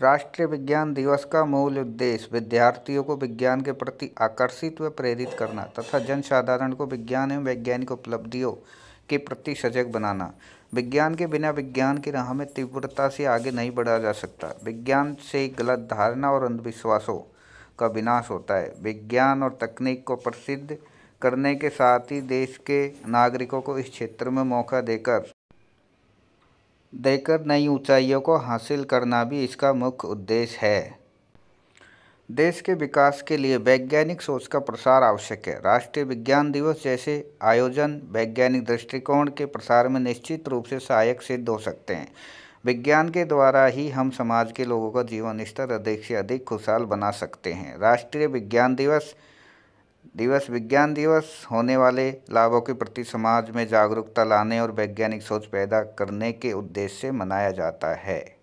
राष्ट्रीय विज्ञान दिवस का मूल उद्देश्य विद्यार्थियों को विज्ञान के प्रति आकर्षित व प्रेरित करना तथा जनसाधारण को विज्ञान एवं वैज्ञानिक उपलब्धियों के प्रति सजग बनाना विज्ञान के बिना विज्ञान की राह में तीव्रता से आगे नहीं बढ़ा जा सकता विज्ञान से गलत धारणा और अंधविश्वासों का विनाश होता है विज्ञान और तकनीक को प्रसिद्ध करने के साथ ही देश के नागरिकों को इस क्षेत्र में मौका देकर देकर नई ऊंचाइयों को हासिल करना भी इसका मुख्य उद्देश्य है देश के विकास के लिए वैज्ञानिक सोच का प्रसार आवश्यक है राष्ट्रीय विज्ञान दिवस जैसे आयोजन वैज्ञानिक दृष्टिकोण के प्रसार में निश्चित रूप से सहायक सिद्ध हो सकते हैं विज्ञान के द्वारा ही हम समाज के लोगों का जीवन स्तर अधिक से अधिक खुशहाल बना सकते हैं राष्ट्रीय विज्ञान दिवस दिवस विज्ञान दिवस होने वाले लाभों के प्रति समाज में जागरूकता लाने और वैज्ञानिक सोच पैदा करने के उद्देश्य से मनाया जाता है